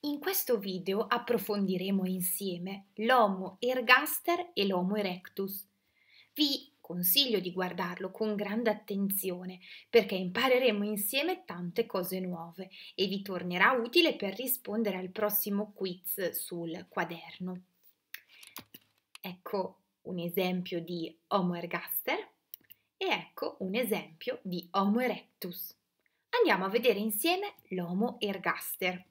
In questo video approfondiremo insieme l'Homo ergaster e l'Homo erectus. Vi consiglio di guardarlo con grande attenzione perché impareremo insieme tante cose nuove e vi tornerà utile per rispondere al prossimo quiz sul quaderno. Ecco un esempio di Homo ergaster e ecco un esempio di Homo erectus. Andiamo a vedere insieme l'Homo ergaster.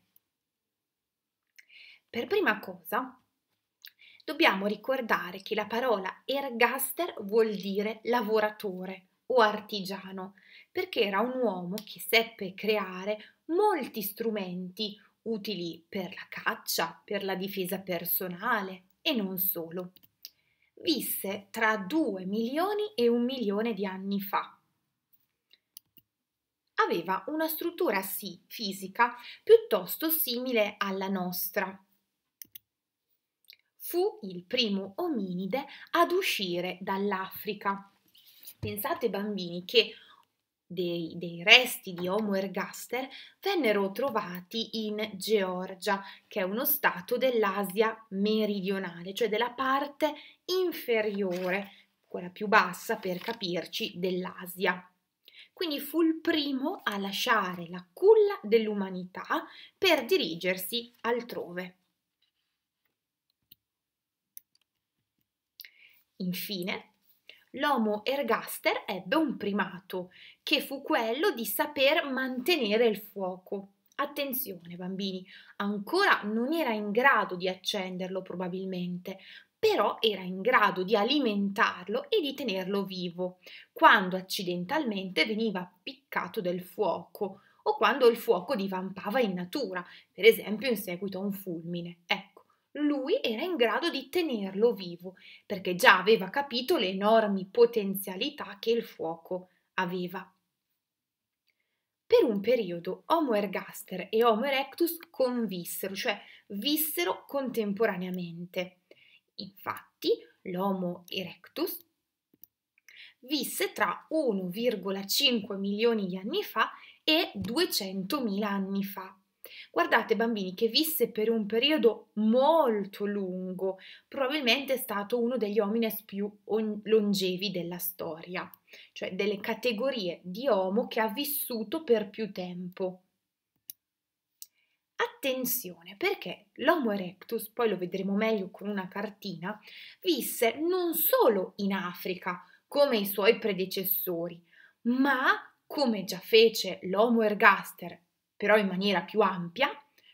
Per prima cosa, dobbiamo ricordare che la parola ergaster vuol dire lavoratore o artigiano, perché era un uomo che seppe creare molti strumenti utili per la caccia, per la difesa personale e non solo. Visse tra 2 milioni e un milione di anni fa. Aveva una struttura sì fisica piuttosto simile alla nostra, fu il primo ominide ad uscire dall'Africa. Pensate bambini che dei, dei, resti di Homo ergaster vennero trovati in Georgia, che è uno stato dell'Asia meridionale, cioè della parte inferiore, quella più bassa per capirci, dell'Asia. Quindi fu il primo a lasciare la culla dell'umanità per dirigersi altrove. Infine, l'Homo ergaster ebbe un primato, che fu quello di saper mantenere il fuoco. Attenzione bambini, ancora non era in grado di accenderlo probabilmente, però era in grado di alimentarlo e di tenerlo vivo, quando accidentalmente veniva appiccato del fuoco o quando il fuoco divampava in natura, per esempio in seguito a un fulmine. Eh, lui era in grado di tenerlo vivo, perché già aveva capito le enormi potenzialità che il fuoco aveva. Per un periodo Homo ergaster e Homo erectus convissero, cioè vissero contemporaneamente. Infatti, l'Homo erectus visse tra 1,5 milioni di anni fa e 200.000 anni fa. Guardate bambini che visse per un periodo molto lungo, probabilmente è stato uno degli homines più longevi della storia, cioè delle categorie di homo che ha vissuto per più tempo. Attenzione perché l'Homo erectus, poi lo vedremo meglio con una cartina, visse non solo in Africa come i suoi predecessori, ma come già fece l'Homo ergaster però in maniera più ampia,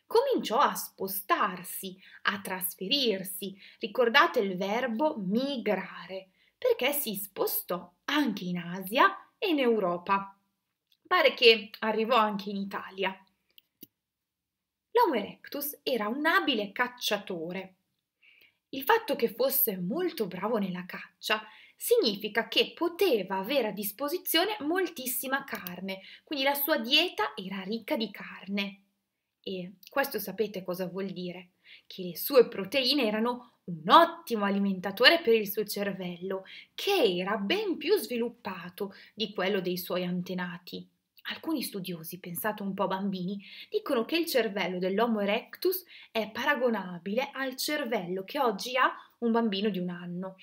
cominciò a spostarsi, a trasferirsi. Ricordate il verbo migrare, perché si spostò anche in Asia e in Europa. Pare che arrivò anche in Italia. L'Homo erectus era un abile cacciatore. Il fatto che fosse molto bravo nella caccia significa che poteva avere a disposizione moltissima carne, quindi la sua dieta era ricca di carne. E questo sapete cosa vuol dire? Che le sue proteine erano un ottimo alimentatore per il suo cervello, che era ben più sviluppato di quello dei suoi antenati. Alcuni studiosi, pensate un po' bambini, dicono che il cervello dell'Homo erectus è paragonabile al cervello che oggi ha un bambino di un anno.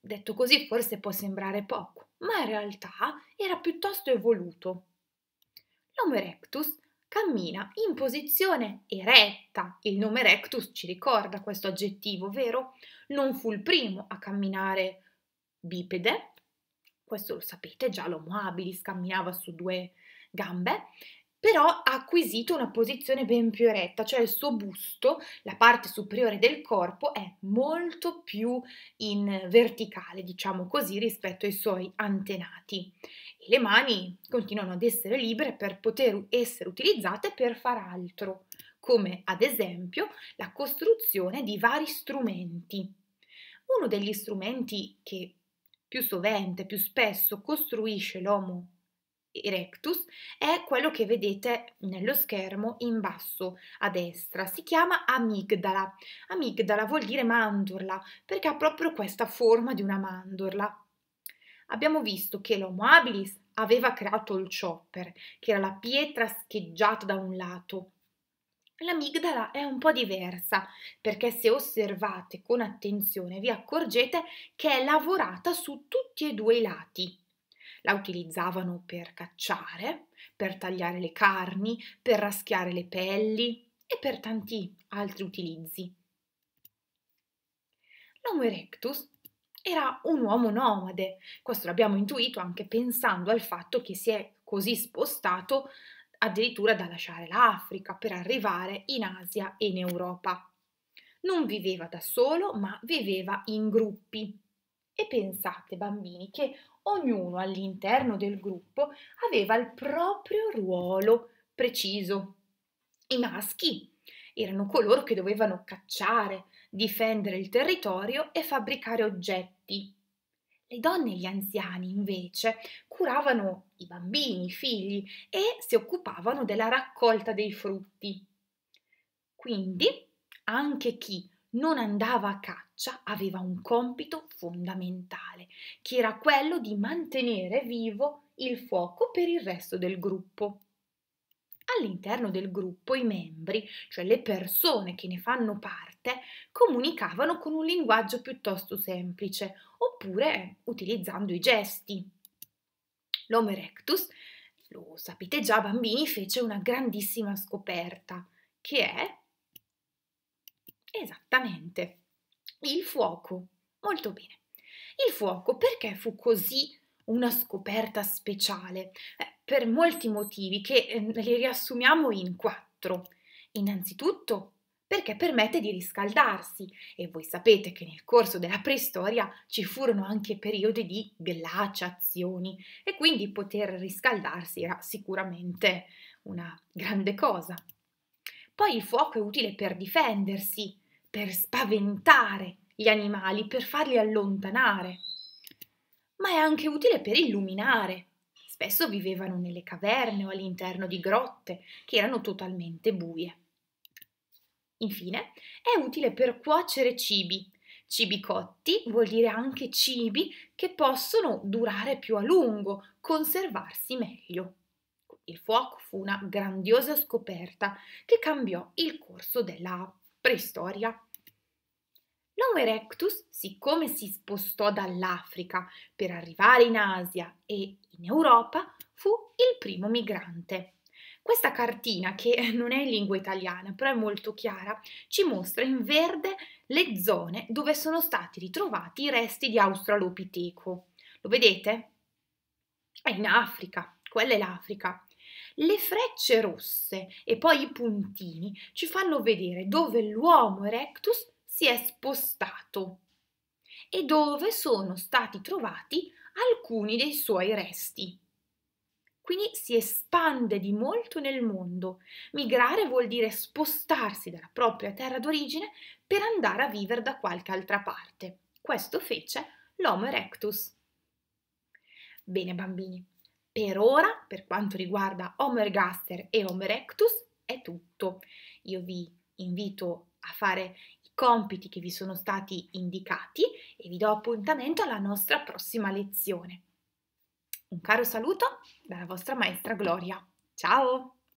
Detto così forse può sembrare poco, ma in realtà era piuttosto evoluto. L'Homo erectus cammina in posizione eretta. Il nome erectus ci ricorda questo aggettivo, vero? Non fu il primo a camminare bipede, questo lo sapete già, l'Homo habilis camminava su due gambe, però ha acquisito una posizione ben più eretta, cioè il suo busto, la parte superiore del corpo, è molto più in verticale, diciamo così, rispetto ai suoi antenati. E le mani continuano ad essere libere per poter essere utilizzate per far altro, come ad esempio la costruzione di vari strumenti. Uno degli strumenti che più sovente, più spesso costruisce l'uomo erectus è quello che vedete nello schermo in basso a destra, si chiama amigdala. Amigdala vuol dire mandorla perché ha proprio questa forma di una mandorla. Abbiamo visto che l'Homo habilis aveva creato il chopper, che era la pietra scheggiata da un lato. L'amigdala è un po' diversa perché se osservate con attenzione vi accorgete che è lavorata su tutti e due i lati. La utilizzavano per cacciare, per tagliare le carni, per raschiare le pelli e per tanti altri utilizzi. L'Homo erectus era un uomo nomade, questo l'abbiamo intuito anche pensando al fatto che si è così spostato addirittura da lasciare l'Africa per arrivare in Asia e in Europa. Non viveva da solo, ma viveva in gruppi. E pensate, bambini, che ognuno all'interno del gruppo aveva il proprio ruolo preciso. I maschi erano coloro che dovevano cacciare, difendere il territorio e fabbricare oggetti. Le donne e gli anziani, invece, curavano i bambini, i figli e si occupavano della raccolta dei frutti. Quindi, anche chi non andava a caccia aveva un compito fondamentale, che era quello di mantenere vivo il fuoco per il resto del gruppo. All'interno del gruppo i membri, cioè le persone che ne fanno parte, comunicavano con un linguaggio piuttosto semplice, oppure utilizzando i gesti. L'Homo erectus, lo sapete già bambini, fece una grandissima scoperta, che è Esattamente, il fuoco. Molto bene. Il fuoco perché fu così una scoperta speciale? Eh, per molti motivi che eh, li riassumiamo in quattro. Innanzitutto perché permette di riscaldarsi e voi sapete che nel corso della preistoria ci furono anche periodi di glaciazioni e quindi poter riscaldarsi era sicuramente una grande cosa. Poi il fuoco è utile per difendersi, per spaventare gli animali, per farli allontanare, ma è anche utile per illuminare. Spesso vivevano nelle caverne o all'interno di grotte che erano totalmente buie. Infine, è utile per cuocere cibi. Cibi cotti vuol dire anche cibi che possono durare più a lungo, conservarsi meglio. Il fuoco fu una grandiosa scoperta che cambiò il corso della preistoria. L'Homo erectus, siccome si spostò dall'Africa per arrivare in Asia e in Europa, fu il primo migrante. Questa cartina, che non è in lingua italiana, però è molto chiara, ci mostra in verde le zone dove sono stati ritrovati i resti di Australopiteco. Lo vedete? È in Africa, quella è l'Africa. Le frecce rosse e poi i puntini ci fanno vedere dove l'uomo erectus si è spostato e dove sono stati trovati alcuni dei suoi resti. Quindi si espande di molto nel mondo. Migrare vuol dire spostarsi dalla propria terra d'origine per andare a vivere da qualche altra parte. Questo fece l'Homo erectus. Bene bambini, per ora, per quanto riguarda Homo ergaster e Homo erectus, è tutto. Io vi invito a fare compiti che vi sono stati indicati e vi do appuntamento alla nostra prossima lezione. Un caro saluto dalla vostra maestra Gloria. Ciao!